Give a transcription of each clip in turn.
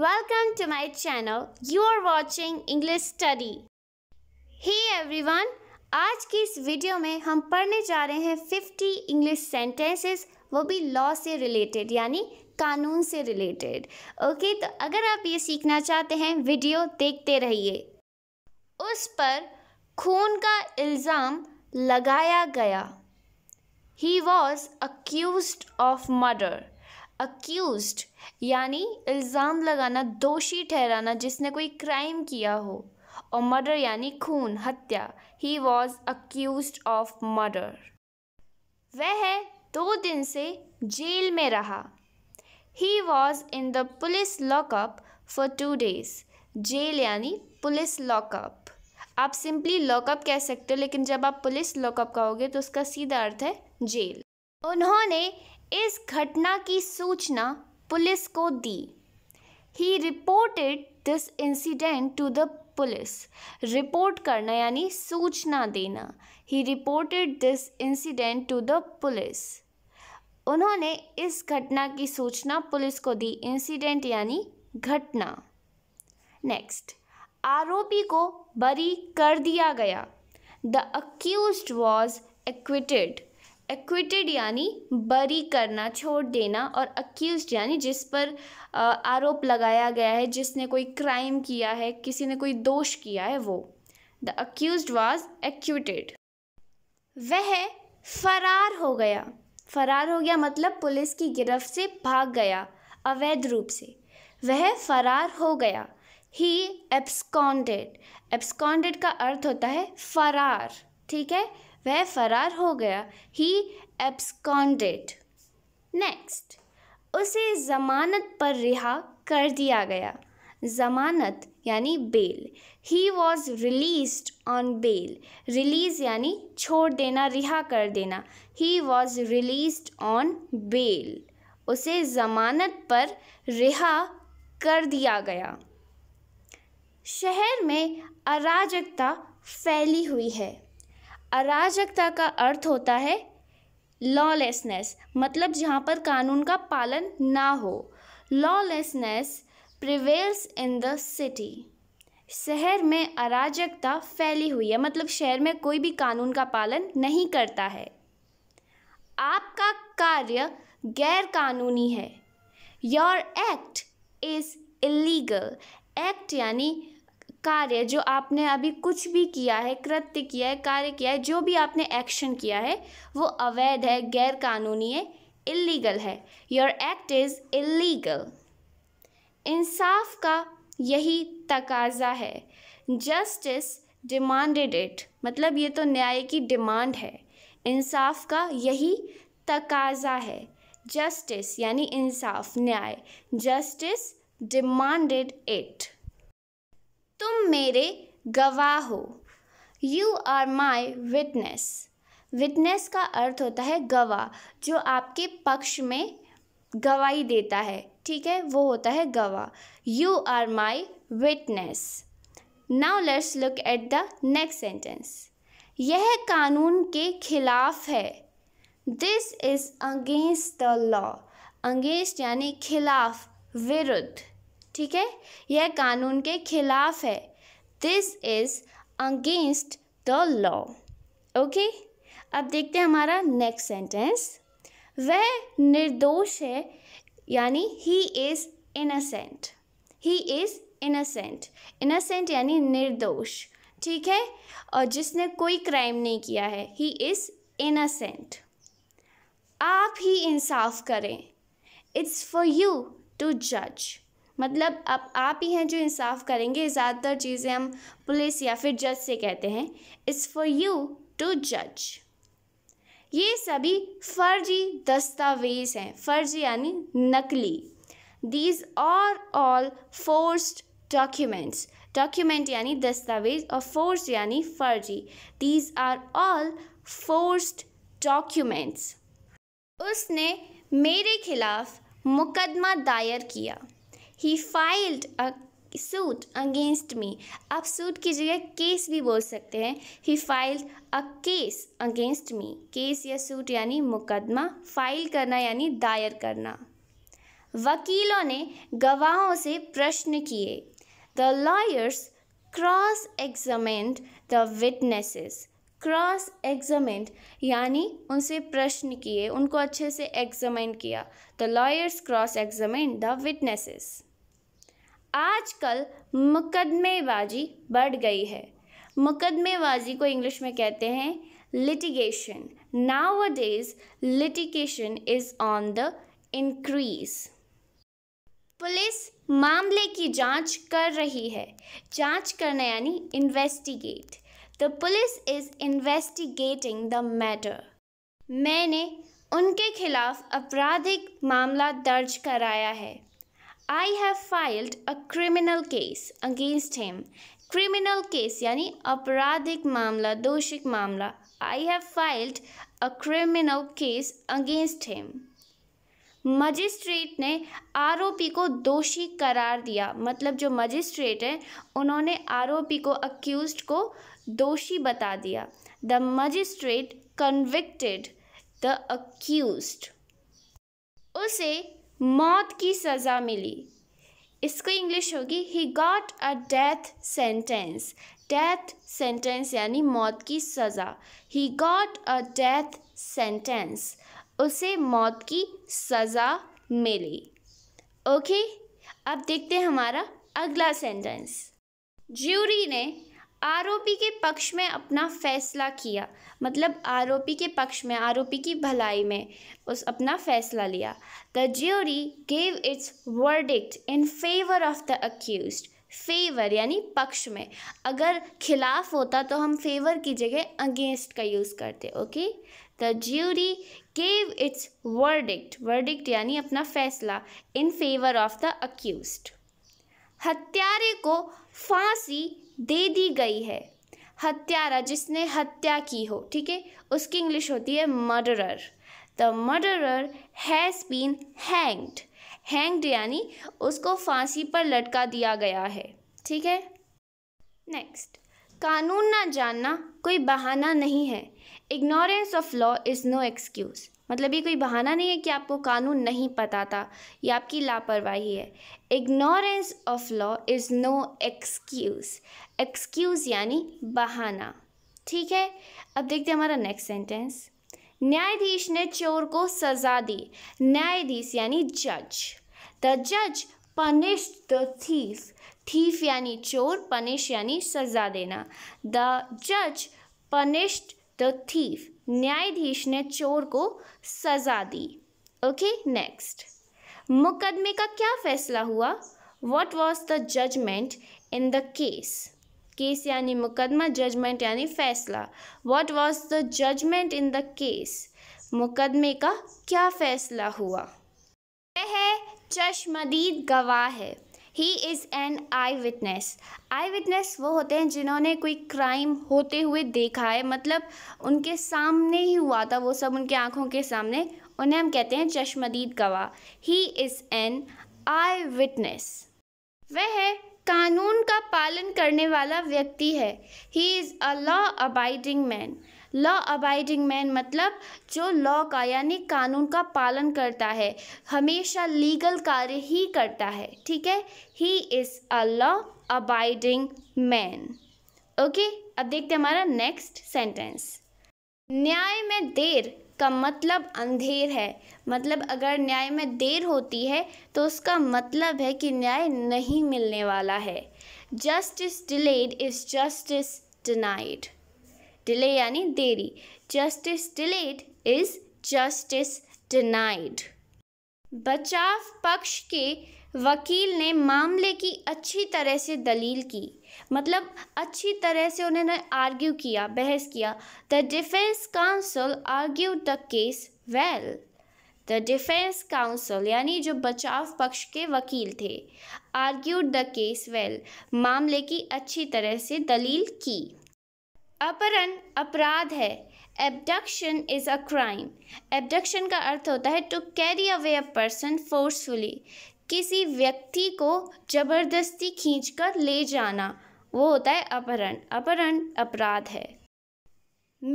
Welcome to my channel. You are watching English Study. Hey everyone, आज की इस video में हम पढ़ने जा रहे हैं 50 english sentences वो भी law से related यानी कानून से रिलेटेड ओके तो अगर आप ये सीखना चाहते हैं वीडियो देखते रहिए उस पर खून का इल्ज़ाम लगाया गया he was accused of murder accused यानी इल्ज़ाम लगाना दोषी ठहराना जिसने कोई क्राइम किया हो और मर्डर यानी खून हत्या he was accused of murder वह दो दिन से जेल में रहा he was in the police lockup for two days jail यानी पुलिस लॉकअप आप सिंपली लॉकअप कह सकते हो लेकिन जब आप पुलिस लॉकअप कहोगे तो उसका सीधा अर्थ है जेल उन्होंने इस घटना की सूचना पुलिस को दी he reported this incident to the police report करना यानी सूचना देना he reported this incident to the police उन्होंने इस घटना की सूचना पुलिस को दी इंसिडेंट यानी घटना नेक्स्ट आरोपी को बरी कर दिया गया the accuse was acquitted acquitted यानी बरी करना छोड़ देना और अक्यूज यानी जिस पर आरोप लगाया गया है जिसने कोई क्राइम किया है किसी ने कोई दोष किया है वो द अक्यूज वॉज एक्विटेड वह फरार हो गया फरार हो गया मतलब पुलिस की गिरफ्त से भाग गया अवैध रूप से वह फरार हो गया ही एब्सकॉन्डेड एब्सकॉन्डेड का अर्थ होता है फरार ठीक है वह फरार हो गया ही एब्सकॉन्डेड नेक्स्ट उसे ज़मानत पर रिहा कर दिया गया ज़मानत यानी bail he was release on bail release यानी छोड़ देना रिहा कर देना he was release on bail उसे ज़मानत पर रिहा कर दिया गया शहर में अराजकता फैली हुई है अराजकता का अर्थ होता है लॉलेसनेस मतलब जहाँ पर कानून का पालन ना हो lawlessness prevails in the city शहर में अराजकता फैली हुई है मतलब शहर में कोई भी कानून का पालन नहीं करता है आपका कार्य गैर कानूनी है your act is illegal act यानी कार्य जो आपने अभी कुछ भी किया है कृत्य किया है कार्य किया है जो भी आपने एक्शन किया है वो अवैध है गैर कानूनी है इलीगल है योर एक्ट इज़ इलीगल इंसाफ का यही तकाजा है जस्टिस डिमांडेड इट मतलब ये तो न्याय की डिमांड है इंसाफ का यही तकाजा है जस्टिस यानी इंसाफ न्याय जस्टिस डिमांडेड इट तुम मेरे गवाह हो you are my witness witness का अर्थ होता है गवाह जो आपके पक्ष में गवाही देता है ठीक है वो होता है गवाह you are my witness now let's look at the next sentence यह कानून के खिलाफ है this is against the law against यानी खिलाफ विरुद्ध ठीक है यह कानून के खिलाफ है this is against the law okay अब देखते हैं हमारा नेक्स्ट सेंटेंस वह निर्दोष है यानी he is innocent he is innocent innocent यानी निर्दोष ठीक है और जिसने कोई क्राइम नहीं किया है ही इज़ इनसेंट आप ही इंसाफ करें इट्स फॉर यू टू जज मतलब अब आप ही हैं जो इंसाफ करेंगे ज़्यादातर चीज़ें हम पुलिस या फिर जज से कहते हैं इट्स फॉर यू टू जज ये सभी फर्जी दस्तावेज़ हैं फर्जी यानी नकली these are all forced documents document यानी दस्तावेज और फोर्स यानी फर्जी these are all forced documents उसने मेरे खिलाफ मुकदमा दायर किया he filed a suit against me आप सूट की जगह केस भी बोल सकते हैं he filed a case against me case या सूट यानी मुकदमा फाइल करना यानी दायर करना वकीलों ने गवाहों से प्रश्न किए the lawyers cross examined the witnesses cross examined यानी उनसे प्रश्न किए उनको अच्छे से एग्जामेंट किया the lawyers cross examined the witnesses आजकल मुकदमेबाजी बढ़ गई है मुकदमेबाजी को इंग्लिश में कहते हैं litigation nowadays litigation is on the increase police मामले की जांच कर रही है जांच करना यानी investigate the police is investigating the matter मैंने उनके खिलाफ आपराधिक मामला दर्ज कराया है I have filed a criminal case against him. Criminal case यानी आपराधिक मामला दोषिक मामला I have filed a criminal case against him. Magistrate ने आरोपी को दोषी करार दिया मतलब जो मजिस्ट्रेट हैं उन्होंने आरोपी को अक्यूज को दोषी बता दिया the magistrate convicted the accuse उसे मौत की सज़ा मिली इसको इंग्लिश होगी he got a death sentence death sentence यानी मौत की सज़ा he got a death sentence उसे मौत की सज़ा मिली ओके okay? अब देखते हैं हमारा अगला सेंटेंस ज्यूरी ने आरोपी के पक्ष में अपना फैसला किया मतलब आरोपी के पक्ष में आरोपी की भलाई में उस अपना फैसला लिया the jury gave its verdict in favour of the accuse favour यानी पक्ष में अगर खिलाफ होता तो हम फेवर की जगह अगेंस्ट का यूज़ करते okay the jury gave its verdict verdict यानी अपना फैसला in favour of the accused हत्यारे को फांसी दे दी गई है हत्यारा जिसने हत्या की हो ठीक है उसकी इंग्लिश होती है murderer the murderer has been hanged hanged यानी उसको फांसी पर लटका दिया गया है ठीक है नेक्स्ट कानून ना जानना कोई बहाना नहीं है ignorance of law is no excuse मतलब ये कोई बहाना नहीं है कि आपको कानून नहीं पता था ये आपकी लापरवाही है ignorance of law is no excuse excuse यानी बहाना ठीक है अब देखते हैं हमारा नेक्स्ट सेंटेंस न्यायाधीश ने चोर को सजा दी न्यायाधीश यानी जज द जज पनिश द थीफ थीफ यानी चोर पनिश यानी सजा देना द जज पनिश्ड द थीफ न्यायाधीश ने चोर को सजा दी ओके नेक्स्ट मुकदमे का क्या फैसला हुआ what was the judgement in the case case यानी मुकदमा जजमेंट यानी फैसला what was the judgement in the case मुकदमे का क्या फैसला हुआ वह चश्मदीद गवाह है he is an eye witness eye witness वो होते हैं जिन्होंने कोई क्राइम होते हुए देखा है मतलब उनके सामने ही हुआ था वो सब उनके आँखों के सामने उन्हें हम कहते हैं चश्मदीद गवाह he is an eye witness वह है कानून का पालन करने वाला व्यक्ति है he is a law abiding man law abiding man मतलब जो लॉ का यानी कानून का पालन करता है हमेशा लीगल कार्य ही करता है ठीक है he is a law abiding man okay अब देखते हैं हमारा नेक्स्ट सेंटेंस न्याय में देर का मतलब अंधेर है मतलब अगर न्याय में देर होती है तो उसका मतलब है कि न्याय नहीं मिलने वाला है justice delayed is justice denied delay यानी देरी justice delayed is justice denied बचाव पक्ष के वकील ने मामले की अच्छी तरह से दलील की मतलब अच्छी तरह से उन्होंने आर्ग्यू किया बहस किया the defence counsel argue the case well the defence counsel यानी जो बचाव पक्ष के वकील थे आर्ग्यूड द केस वेल मामले की अच्छी तरह से दलील की अपहरण अपराध है abduction is a crime abduction का अर्थ होता है to carry away a person forcefully किसी व्यक्ति को जबरदस्ती खींचकर ले जाना वो होता है अपहरण अपहरण अपराध है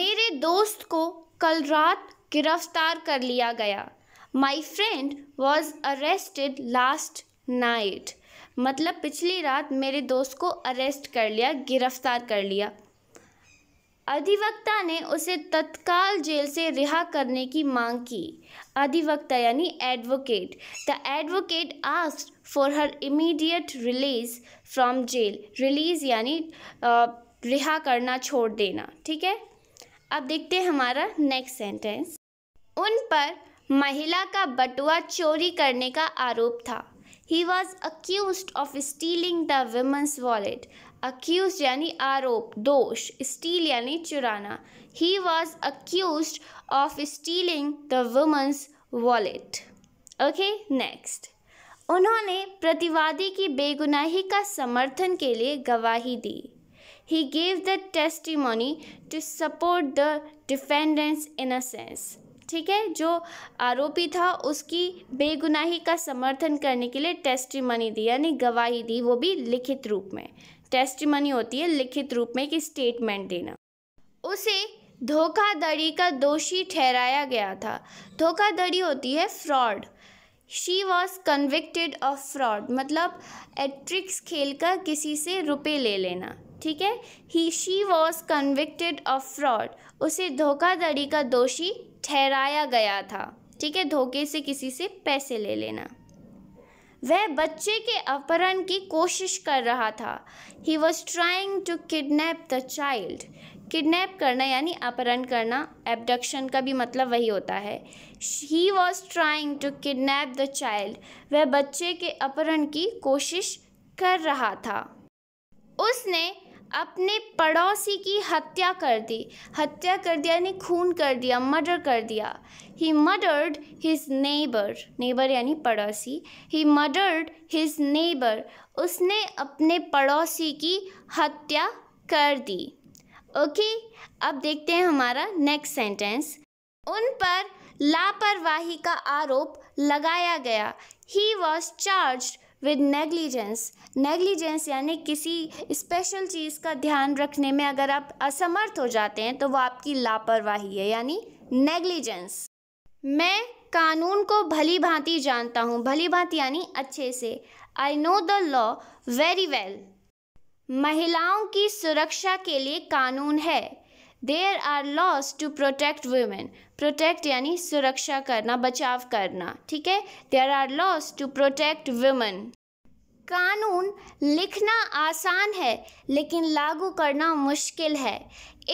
मेरे दोस्त को कल रात गिरफ्तार कर लिया गया my friend was arrested last night मतलब पिछली रात मेरे दोस्त को अरेस्ट कर लिया गिरफ्तार कर लिया अधिवक्ता ने उसे तत्काल जेल से रिहा करने की मांग की अधिवक्ता यानी advocate the advocate asked for her immediate release from jail release यानी रिहा करना छोड़ देना ठीक है अब देखते हैं हमारा नेक्स्ट सेंटेंस उन पर महिला का बटुआ चोरी करने का आरोप था he was accused of stealing the women's wallet accused यानी आरोप दोष स्टील यानी चुराना he was accused of stealing the woman's wallet okay next उन्होंने प्रतिवादी की बेगुनाही का समर्थन के लिए गवाही दी he gave the testimony to support the defendant's innocence ठीक है जो आरोपी था उसकी बेगुनाही का समर्थन करने के लिए टेस्टिमनी दी यानी गवाही दी वो भी लिखित रूप में टेस्ट मनी होती है लिखित रूप में कि स्टेटमेंट देना उसे धोखाधड़ी का दोषी ठहराया गया था धोखाधड़ी होती है fraud she was convicted of fraud मतलब एट्रिक्स खेल कर किसी से रुपये ले लेना ठीक है he she was convicted of fraud उसे धोखाधड़ी का दोषी ठहराया गया था ठीक है धोखे से किसी से पैसे ले लेना वह बच्चे के अपहरण की कोशिश कर रहा था he was trying to kidnap the child kidnap करना यानी अपहरण करना एबडक्शन का भी मतलब वही होता है he was trying to kidnap the child वह बच्चे के अपहरण की कोशिश कर रहा था उसने अपने पड़ोसी की हत्या कर दी हत्या कर दिया यानी खून कर दिया मर्डर कर दिया he murdered his neighbour neighbour यानी पड़ोसी ही मर्डर्ड हिज नेबर उसने अपने पड़ोसी की हत्या कर दी ओके अब देखते हैं हमारा नेक्स्ट सेंटेंस उन पर लापरवाही का आरोप लगाया गया he was charge with negligence negligence यानी किसी स्पेशल चीज़ का ध्यान रखने में अगर आप असमर्थ हो जाते हैं तो वो आपकी लापरवाही है यानी नेग्लिजेंस मैं कानून को भली भांति जानता हूँ भली भांति यानी अच्छे से I know the law very well महिलाओं की सुरक्षा के लिए कानून है there are laws to protect women protect यानी सुरक्षा करना बचाव करना ठीक है there are laws to protect women कानून लिखना आसान है लेकिन लागू करना मुश्किल है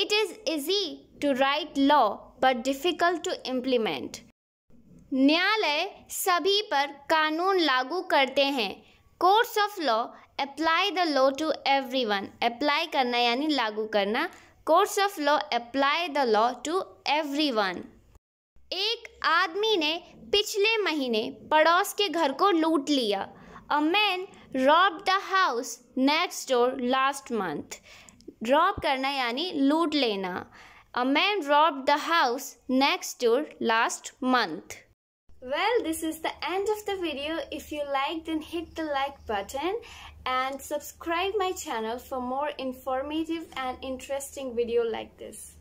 it is easy to write law but difficult to implement न्यायालय सभी पर कानून लागू करते हैं courts of law apply the law to everyone apply करना यानी लागू करना courts of law apply the law to everyone एक आदमी ने पिछले महीने पड़ोस के घर को लूट लिया a man rob the house next door last month rob करना यानी लूट लेना a man rob the house next door last month well this is the end of the video if you like then hit the like button and subscribe my channel for more informative and interesting video like this.